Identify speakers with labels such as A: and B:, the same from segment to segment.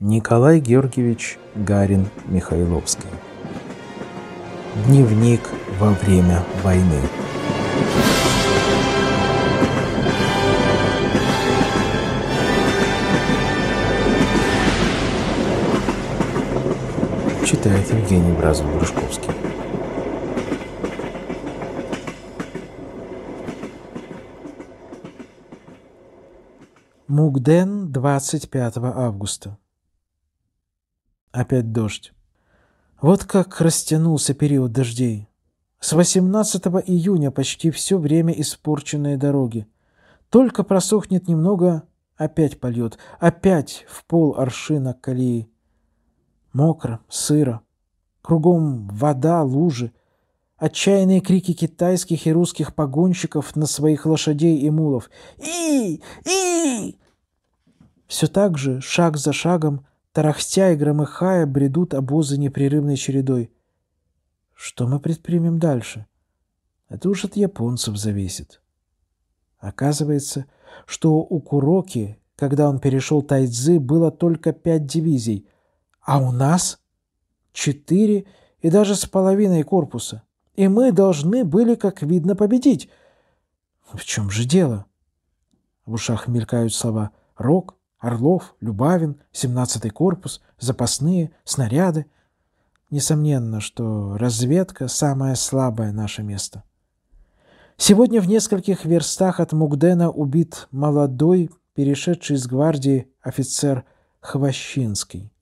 A: Николай Георгиевич Гарин Михайловский. Дневник во время войны. Читает Евгений Бразов-Грушковский. Мукден, 25 августа. Опять дождь. Вот как растянулся период дождей. С 18 июня почти все время испорченные дороги. Только просохнет немного, опять польет, опять в пол аршина колеи. Мокро, сыро, кругом вода, лужи, отчаянные крики китайских и русских погонщиков на своих лошадей и мулов. «И! И!» Все так же, шаг за шагом, Тарахтя и громыхая бредут обозы непрерывной чередой. Что мы предпримем дальше? Это уж от японцев зависит. Оказывается, что у Куроки, когда он перешел Тайцзы, было только пять дивизий, а у нас четыре и даже с половиной корпуса. И мы должны были, как видно, победить. В чем же дело? В ушах мелькают слова «рок», Орлов, Любавин, 17-й корпус, запасные, снаряды. Несомненно, что разведка – самое слабое наше место. Сегодня в нескольких верстах от Мугдена убит молодой, перешедший из гвардии офицер Хвощинский.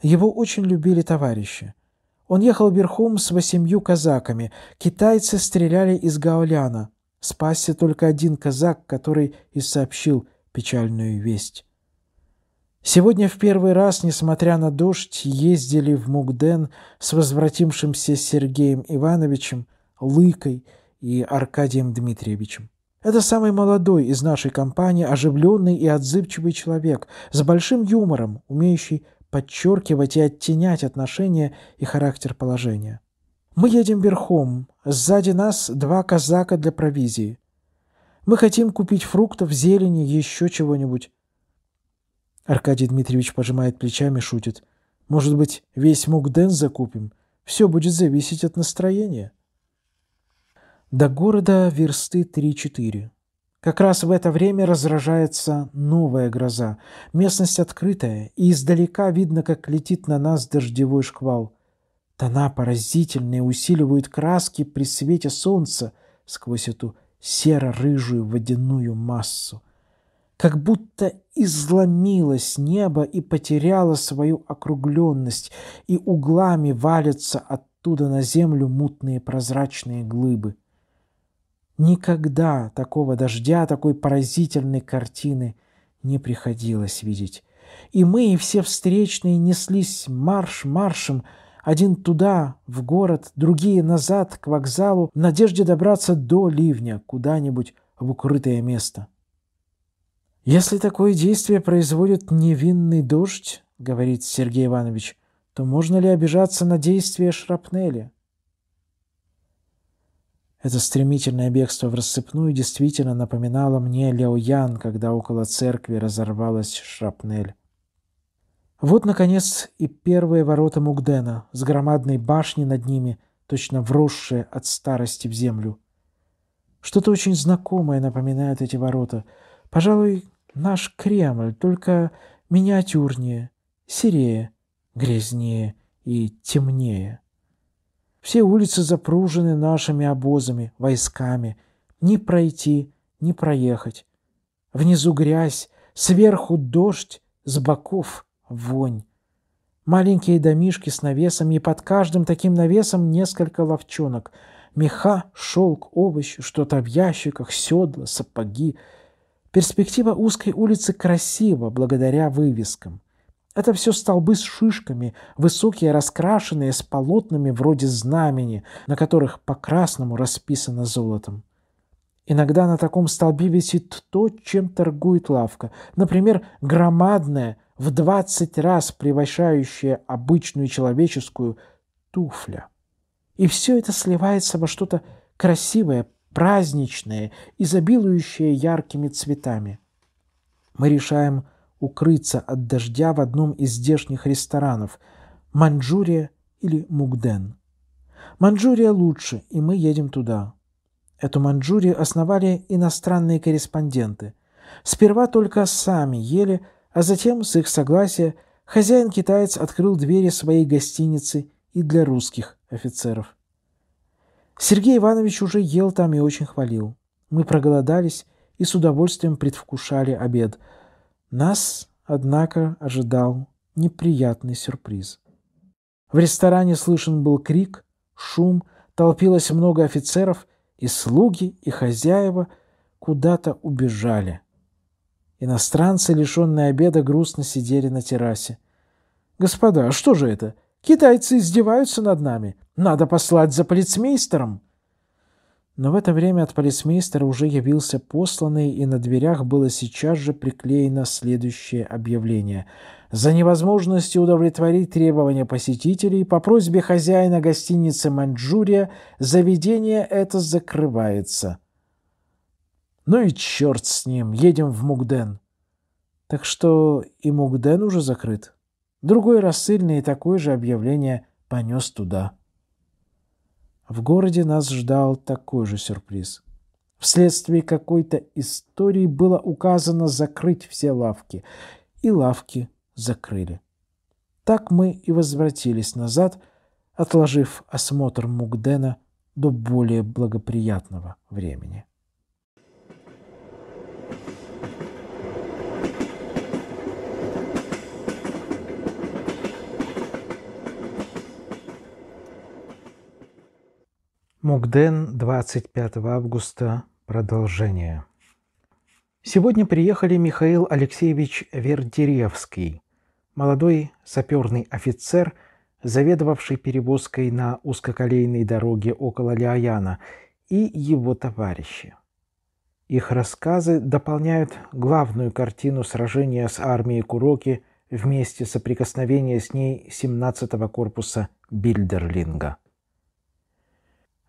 A: Его очень любили товарищи. Он ехал верхом с восемью казаками. Китайцы стреляли из гауляна. Спасся только один казак, который и сообщил – печальную весть. Сегодня в первый раз, несмотря на дождь, ездили в Мукден с возвратившимся Сергеем Ивановичем, Лыкой и Аркадием Дмитриевичем. Это самый молодой из нашей компании, оживленный и отзывчивый человек, с большим юмором, умеющий подчеркивать и оттенять отношения и характер положения. Мы едем верхом. Сзади нас два казака для провизии. Мы хотим купить фруктов, зелени, еще чего-нибудь. Аркадий Дмитриевич пожимает плечами, шутит. Может быть, весь Мукден закупим? Все будет зависеть от настроения. До города версты 3-4. Как раз в это время разражается новая гроза. Местность открытая, и издалека видно, как летит на нас дождевой шквал. Тона поразительные усиливают краски при свете солнца сквозь эту серо-рыжую водяную массу. Как будто изломилось небо и потеряло свою округленность, и углами валятся оттуда на землю мутные прозрачные глыбы. Никогда такого дождя, такой поразительной картины не приходилось видеть. И мы, и все встречные неслись марш маршем, один туда, в город, другие назад, к вокзалу, в надежде добраться до ливня, куда-нибудь в укрытое место. «Если такое действие производит невинный дождь, — говорит Сергей Иванович, — то можно ли обижаться на действие шрапнели?» Это стремительное бегство в рассыпную действительно напоминало мне Лео Ян, когда около церкви разорвалась шрапнель. Вот, наконец, и первые ворота Мугдена с громадной башней над ними, точно вросшие от старости в землю. Что-то очень знакомое напоминает эти ворота. Пожалуй, наш Кремль, только миниатюрнее, серее, грязнее и темнее. Все улицы запружены нашими обозами, войсками. не пройти, не проехать. Внизу грязь, сверху дождь, с боков — вонь. Маленькие домишки с навесом и под каждым таким навесом несколько ловчонок. Меха, шелк, овощи, что-то в ящиках, седла, сапоги. Перспектива узкой улицы красива благодаря вывескам. Это все столбы с шишками, высокие, раскрашенные, с полотнами вроде знамени, на которых по-красному расписано золотом. Иногда на таком столбе висит то, чем торгует лавка. Например, громадная – в 20 раз превышающая обычную человеческую туфля. И все это сливается во что-то красивое, праздничное, изобилующее яркими цветами. Мы решаем укрыться от дождя в одном из здешних ресторанов – Манчжурия или Мугден. Манчжурия лучше, и мы едем туда. Эту Манчжурию основали иностранные корреспонденты. Сперва только сами ели – а затем, с их согласия, хозяин-китаец открыл двери своей гостиницы и для русских офицеров. Сергей Иванович уже ел там и очень хвалил. Мы проголодались и с удовольствием предвкушали обед. Нас, однако, ожидал неприятный сюрприз. В ресторане слышен был крик, шум, толпилось много офицеров, и слуги, и хозяева куда-то убежали – Иностранцы, лишенные обеда, грустно сидели на террасе. «Господа, а что же это? Китайцы издеваются над нами. Надо послать за полицмейстером!» Но в это время от полицмейстера уже явился посланный, и на дверях было сейчас же приклеено следующее объявление. За невозможностью удовлетворить требования посетителей по просьбе хозяина гостиницы «Маньчжурия» заведение это закрывается. Ну и черт с ним, едем в Мугден. Так что и Мугден уже закрыт. Другой рассыльный и такое же объявление понес туда. В городе нас ждал такой же сюрприз. Вследствие какой-то истории было указано закрыть все лавки. И лавки закрыли. Так мы и возвратились назад, отложив осмотр Мугдена до более благоприятного времени. Мукден, 25 августа. Продолжение. Сегодня приехали Михаил Алексеевич Вердеревский, молодой саперный офицер, заведовавший перевозкой на узкоколейной дороге около Лиаяна, и его товарищи. Их рассказы дополняют главную картину сражения с армией Куроки вместе месте соприкосновения с ней 17-го корпуса Бильдерлинга.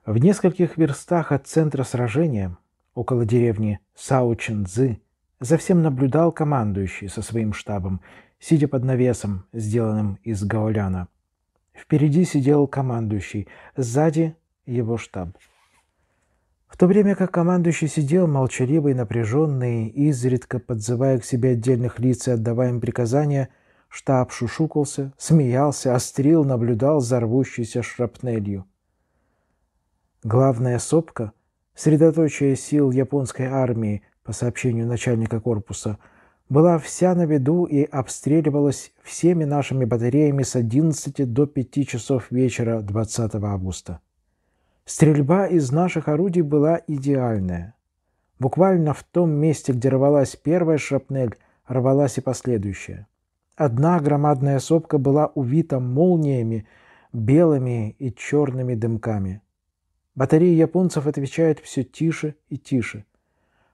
A: В нескольких верстах от центра сражения, около деревни Саучинзы, за всем наблюдал командующий со своим штабом, сидя под навесом, сделанным из гауляна. Впереди сидел командующий, сзади его штаб. В то время как командующий сидел молчаливый, напряженный, изредка подзывая к себе отдельных лиц и отдавая им приказания, штаб шушукался, смеялся, острил, наблюдал за рвущейся шрапнелью. Главная сопка, средоточие сил японской армии, по сообщению начальника корпуса, была вся на виду и обстреливалась всеми нашими батареями с 11 до 5 часов вечера 20 августа. Стрельба из наших орудий была идеальная. Буквально в том месте, где рвалась первая шрапнель, рвалась и последующая. Одна громадная сопка была увита молниями, белыми и черными дымками – Батареи японцев отвечают все тише и тише.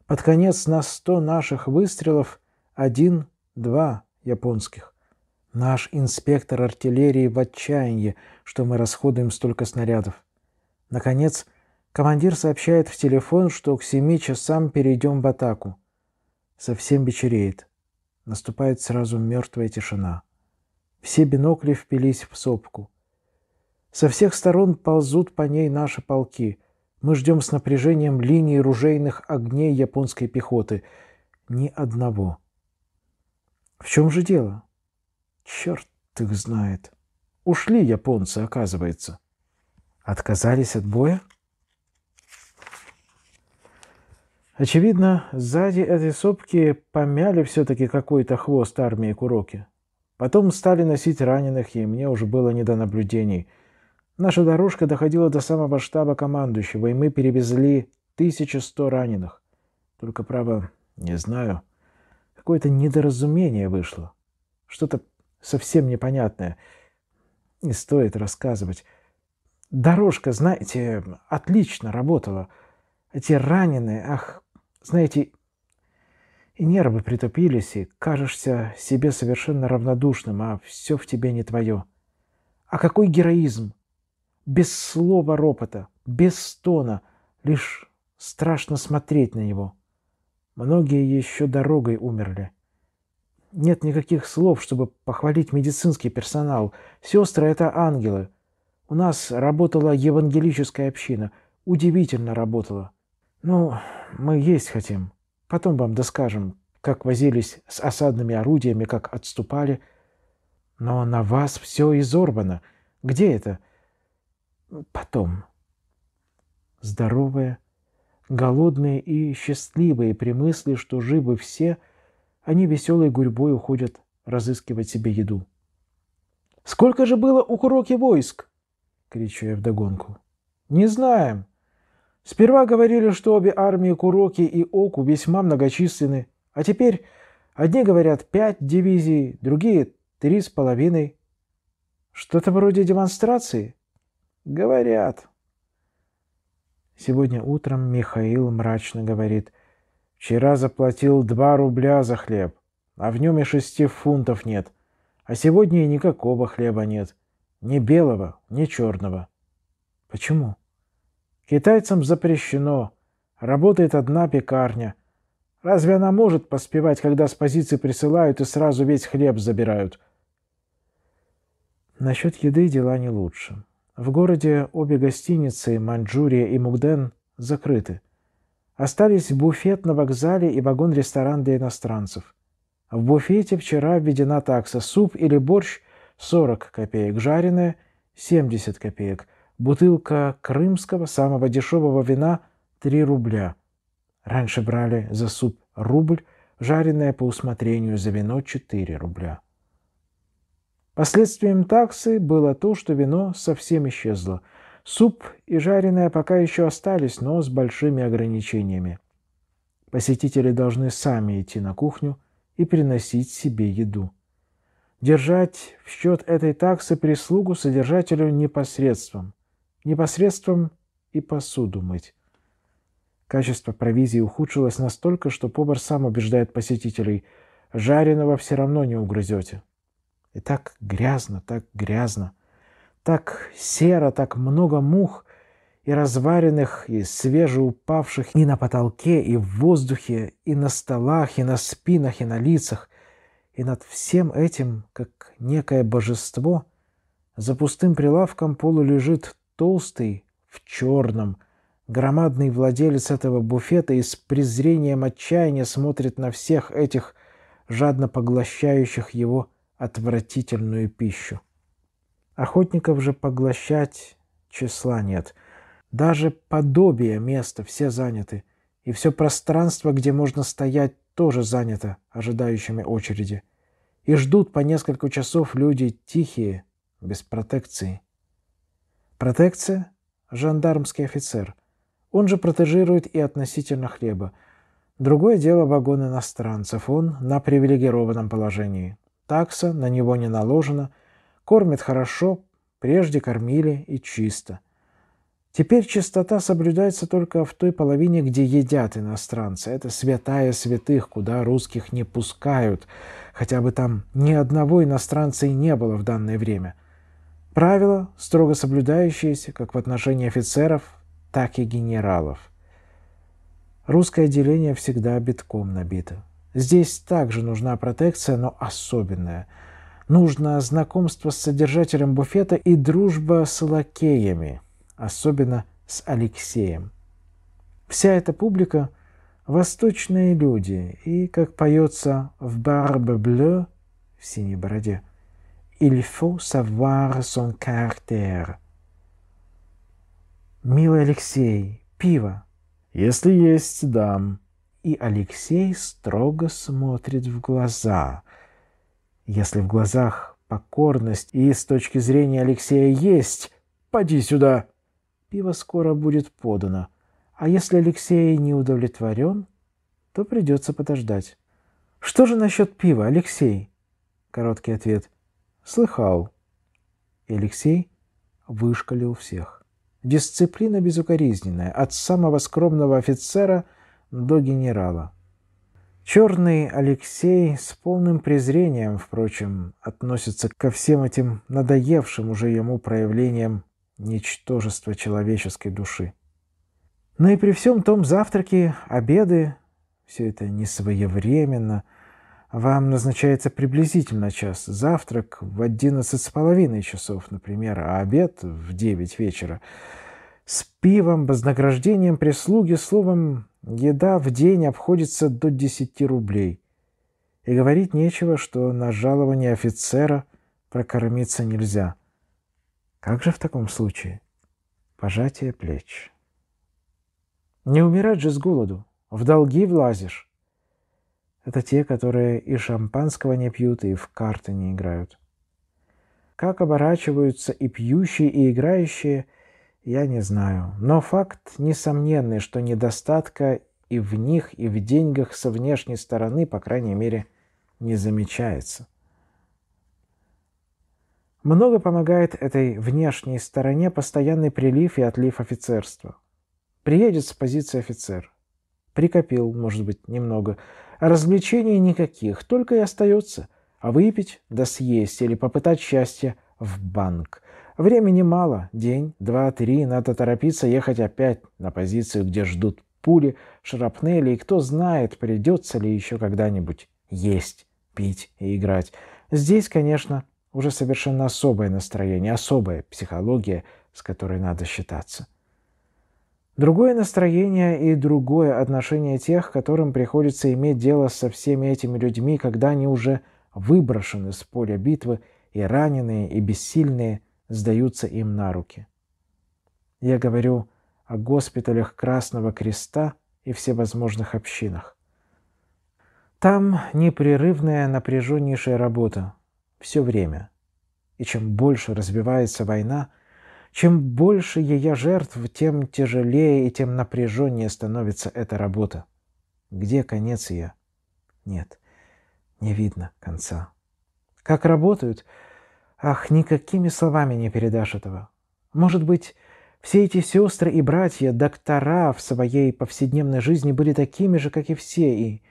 A: Под конец на сто наших выстрелов один-два японских. Наш инспектор артиллерии в отчаянии, что мы расходуем столько снарядов. Наконец, командир сообщает в телефон, что к семи часам перейдем в атаку. Совсем вечереет. Наступает сразу мертвая тишина. Все бинокли впились в сопку. Со всех сторон ползут по ней наши полки. Мы ждем с напряжением линии ружейных огней японской пехоты. Ни одного. В чем же дело? Черт их знает. Ушли японцы, оказывается. Отказались от боя? Очевидно, сзади этой сопки помяли все-таки какой-то хвост армии Куроки. Потом стали носить раненых, и мне уже было не до наблюдений – Наша дорожка доходила до самого штаба командующего, и мы перевезли 1100 раненых. Только, право, не знаю. Какое-то недоразумение вышло. Что-то совсем непонятное. Не стоит рассказывать. Дорожка, знаете, отлично работала. Эти а раненые, ах, знаете, и нервы притупились, и кажешься себе совершенно равнодушным, а все в тебе не твое. А какой героизм! без слова ропота, без стона, лишь страшно смотреть на него. Многие еще дорогой умерли. Нет никаких слов, чтобы похвалить медицинский персонал. Сестры — это ангелы. У нас работала евангелическая община. Удивительно работала. Ну, мы есть хотим. Потом вам доскажем, как возились с осадными орудиями, как отступали. Но на вас все изорвано. Где это? — потом. Здоровые, голодные и счастливые при мысли, что живы все, они веселой гурьбой уходят разыскивать себе еду. «Сколько же было у Куроки войск?» — кричу я вдогонку. «Не знаем. Сперва говорили, что обе армии Куроки и Оку весьма многочисленны, а теперь одни говорят пять дивизий, другие — три с половиной. Что-то вроде демонстрации?» Говорят. Сегодня утром Михаил мрачно говорит. Вчера заплатил два рубля за хлеб, а в нем и шести фунтов нет. А сегодня и никакого хлеба нет. Ни белого, ни черного. Почему? Китайцам запрещено. Работает одна пекарня. Разве она может поспевать, когда с позиции присылают и сразу весь хлеб забирают? Насчет еды дела не лучше. В городе обе гостиницы «Маньчжурия» и «Мугден» закрыты. Остались буфет на вокзале и вагон-ресторан для иностранцев. В буфете вчера введена такса «Суп» или «Борщ» 40 копеек, жареное – 70 копеек, бутылка крымского, самого дешевого вина – 3 рубля. Раньше брали за суп рубль, жареное по усмотрению за вино 4 рубля. Последствием таксы было то, что вино совсем исчезло. Суп и жареное пока еще остались, но с большими ограничениями. Посетители должны сами идти на кухню и приносить себе еду. Держать в счет этой таксы прислугу содержателю непосредством. Непосредством и посуду мыть. Качество провизии ухудшилось настолько, что повар сам убеждает посетителей – жареного все равно не угрызете. И так грязно, так грязно, так серо, так много мух и разваренных, и свежеупавших и на потолке, и в воздухе, и на столах, и на спинах, и на лицах. И над всем этим, как некое божество, за пустым прилавком полу лежит толстый в черном, громадный владелец этого буфета и с презрением отчаяния смотрит на всех этих жадно поглощающих его отвратительную пищу. Охотников же поглощать числа нет. Даже подобие места все заняты, и все пространство, где можно стоять, тоже занято ожидающими очереди. И ждут по несколько часов люди тихие, без протекции. Протекция – жандармский офицер. Он же протежирует и относительно хлеба. Другое дело вагон иностранцев. Он на привилегированном положении. Такса на него не наложена, кормят хорошо, прежде кормили и чисто. Теперь чистота соблюдается только в той половине, где едят иностранцы. Это святая святых, куда русских не пускают. Хотя бы там ни одного иностранца и не было в данное время. Правила, строго соблюдающиеся как в отношении офицеров, так и генералов. Русское отделение всегда битком набито. Здесь также нужна протекция, но особенная. Нужно знакомство с содержателем буфета и дружба с лакеями, особенно с Алексеем. Вся эта публика – восточные люди, и, как поется в «Барбе блю» в «Синей бороде», «Il faut savoir son caractère». «Милый Алексей, пиво!» «Если есть, дам», и Алексей строго смотрит в глаза. Если в глазах покорность и с точки зрения Алексея есть, поди сюда. Пиво скоро будет подано. А если Алексей не удовлетворен, то придется подождать. Что же насчет пива, Алексей? Короткий ответ. Слыхал. И Алексей вышкалил всех. Дисциплина безукоризненная, от самого скромного офицера до генерала. Черный Алексей с полным презрением, впрочем, относится ко всем этим надоевшим уже ему проявлениям ничтожества человеческой души. Но ну и при всем том завтраки, обеды, все это не своевременно, вам назначается приблизительно час. Завтрак в одиннадцать с половиной часов, например, а обед в девять вечера – с пивом, вознаграждением прислуги, словом, еда в день обходится до 10 рублей. И говорить нечего, что на жалование офицера прокормиться нельзя. Как же в таком случае? Пожатие плеч. Не умирать же с голоду. В долги влазишь. Это те, которые и шампанского не пьют, и в карты не играют. Как оборачиваются и пьющие, и играющие – я не знаю. Но факт несомненный, что недостатка и в них, и в деньгах со внешней стороны, по крайней мере, не замечается. Много помогает этой внешней стороне постоянный прилив и отлив офицерства. Приедет с позиции офицер. Прикопил, может быть, немного. развлечений никаких, только и остается. А выпить да съесть или попытать счастье в банк. Времени мало. День, два, три. Надо торопиться ехать опять на позицию, где ждут пули, шрапнели, и кто знает, придется ли еще когда-нибудь есть, пить и играть. Здесь, конечно, уже совершенно особое настроение, особая психология, с которой надо считаться. Другое настроение и другое отношение тех, которым приходится иметь дело со всеми этими людьми, когда они уже выброшены с поля битвы и раненые, и бессильные, сдаются им на руки. Я говорю о госпиталях Красного Креста и всевозможных общинах. Там непрерывная напряженнейшая работа все время. И чем больше развивается война, чем больше ее жертв, тем тяжелее и тем напряженнее становится эта работа. Где конец ее? Нет, не видно конца. Как работают? Ах, никакими словами не передашь этого. Может быть, все эти сестры и братья, доктора в своей повседневной жизни были такими же, как и все, и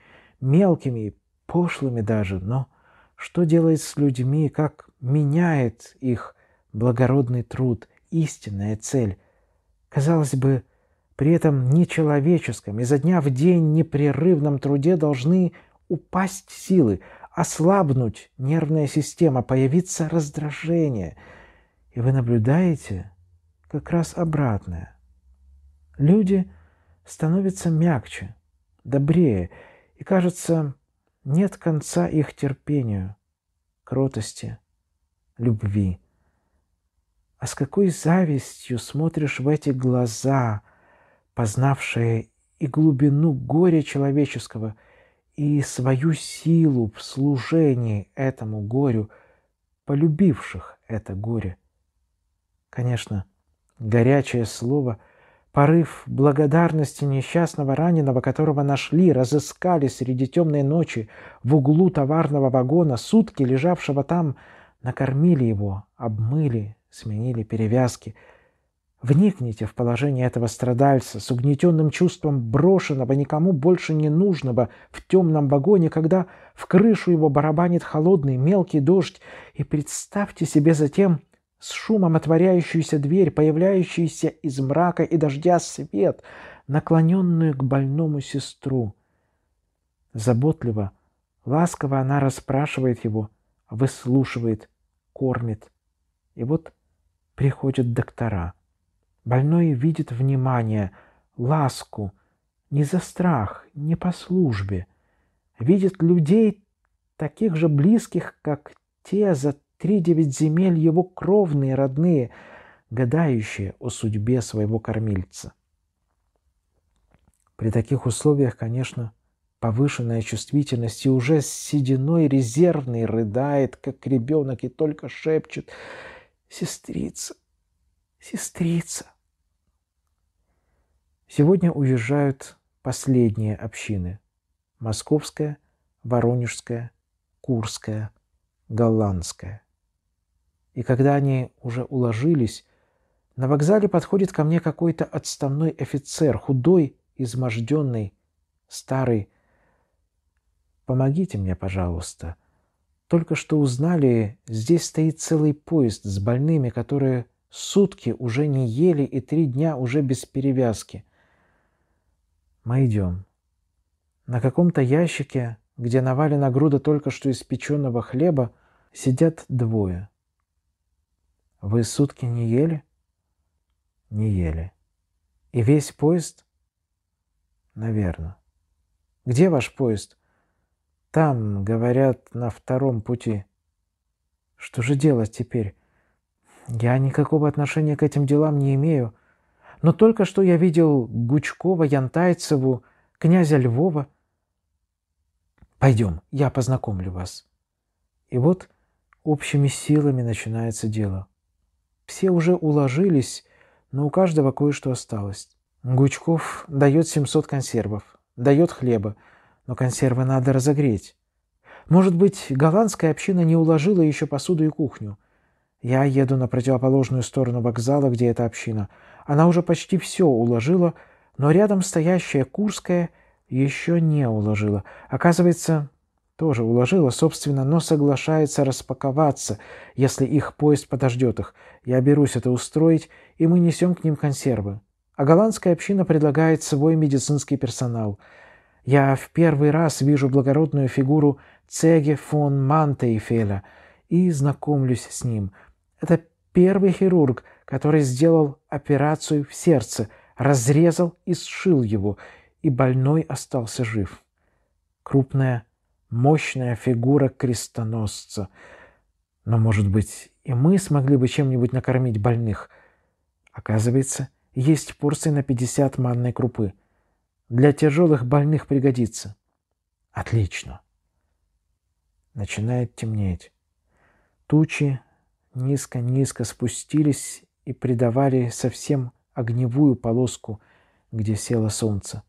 A: мелкими, и пошлыми даже, но что делает с людьми, как меняет их благородный труд, истинная цель? Казалось бы, при этом нечеловеческом, изо дня в день непрерывном труде должны упасть силы, ослабнуть нервная система, появится раздражение. И вы наблюдаете как раз обратное. Люди становятся мягче, добрее, и, кажется, нет конца их терпению, кротости, любви. А с какой завистью смотришь в эти глаза, познавшие и глубину горя человеческого – и свою силу в служении этому горю, полюбивших это горе. Конечно, горячее слово, порыв благодарности несчастного раненого, которого нашли, разыскали среди темной ночи в углу товарного вагона, сутки лежавшего там, накормили его, обмыли, сменили перевязки – Вникните в положение этого страдальца с угнетенным чувством брошенного, никому больше не нужного в темном вагоне, когда в крышу его барабанит холодный мелкий дождь, и представьте себе затем с шумом отворяющуюся дверь, появляющийся из мрака и дождя свет, наклоненную к больному сестру. Заботливо, ласково она расспрашивает его, выслушивает, кормит. И вот приходят доктора – Больной видит внимание, ласку, не за страх, не по службе. Видит людей, таких же близких, как те за три девять земель его кровные родные, гадающие о судьбе своего кормильца. При таких условиях, конечно, повышенная чувствительность и уже с сединой резервный рыдает, как ребенок, и только шепчет «Сестрица! Сестрица!» Сегодня уезжают последние общины – Московская, Воронежская, Курская, Голландская. И когда они уже уложились, на вокзале подходит ко мне какой-то отставной офицер, худой, изможденный, старый. «Помогите мне, пожалуйста. Только что узнали, здесь стоит целый поезд с больными, которые сутки уже не ели и три дня уже без перевязки. Мы идем. На каком-то ящике, где навалена груда только что испеченного хлеба, сидят двое. Вы сутки не ели? Не ели. И весь поезд? Наверное. Где ваш поезд? Там, говорят, на втором пути. Что же делать теперь? Я никакого отношения к этим делам не имею. Но только что я видел Гучкова, Янтайцеву, князя Львова. Пойдем, я познакомлю вас. И вот общими силами начинается дело. Все уже уложились, но у каждого кое-что осталось. Гучков дает 700 консервов, дает хлеба, но консервы надо разогреть. Может быть, голландская община не уложила еще посуду и кухню. Я еду на противоположную сторону вокзала, где эта община – она уже почти все уложила, но рядом стоящая Курская еще не уложила. Оказывается, тоже уложила, собственно, но соглашается распаковаться, если их поезд подождет их. Я берусь это устроить, и мы несем к ним консервы. А голландская община предлагает свой медицинский персонал. Я в первый раз вижу благородную фигуру Цеге фон Мантейфеля и знакомлюсь с ним. Это первый хирург – который сделал операцию в сердце, разрезал и сшил его, и больной остался жив. Крупная, мощная фигура крестоносца. Но, может быть, и мы смогли бы чем-нибудь накормить больных. Оказывается, есть порции на 50 манной крупы. Для тяжелых больных пригодится. Отлично. Начинает темнеть. Тучи низко-низко спустились и придавали совсем огневую полоску, где село солнце.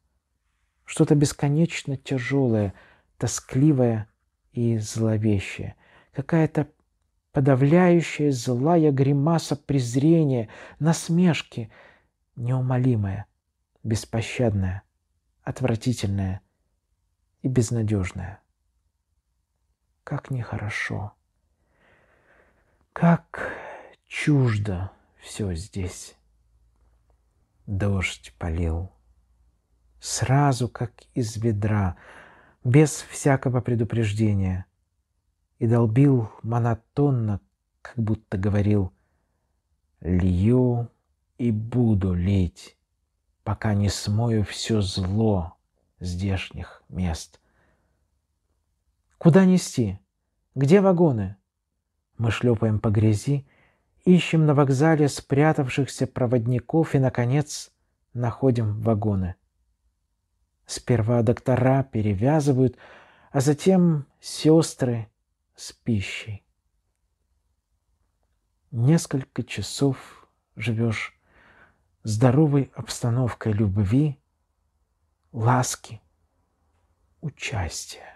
A: Что-то бесконечно тяжелое, тоскливое и зловещее. Какая-то подавляющая злая гримаса презрения, насмешки, неумолимая, беспощадная, отвратительная и безнадежная. Как нехорошо, как чуждо все здесь. Дождь полил. Сразу, как из ведра, без всякого предупреждения. И долбил монотонно, как будто говорил «Лью и буду лить, пока не смою все зло здешних мест». Куда нести? Где вагоны? Мы шлепаем по грязи ищем на вокзале спрятавшихся проводников и, наконец, находим вагоны. Сперва доктора перевязывают, а затем сестры с пищей. Несколько часов живешь здоровой обстановкой любви, ласки, участия.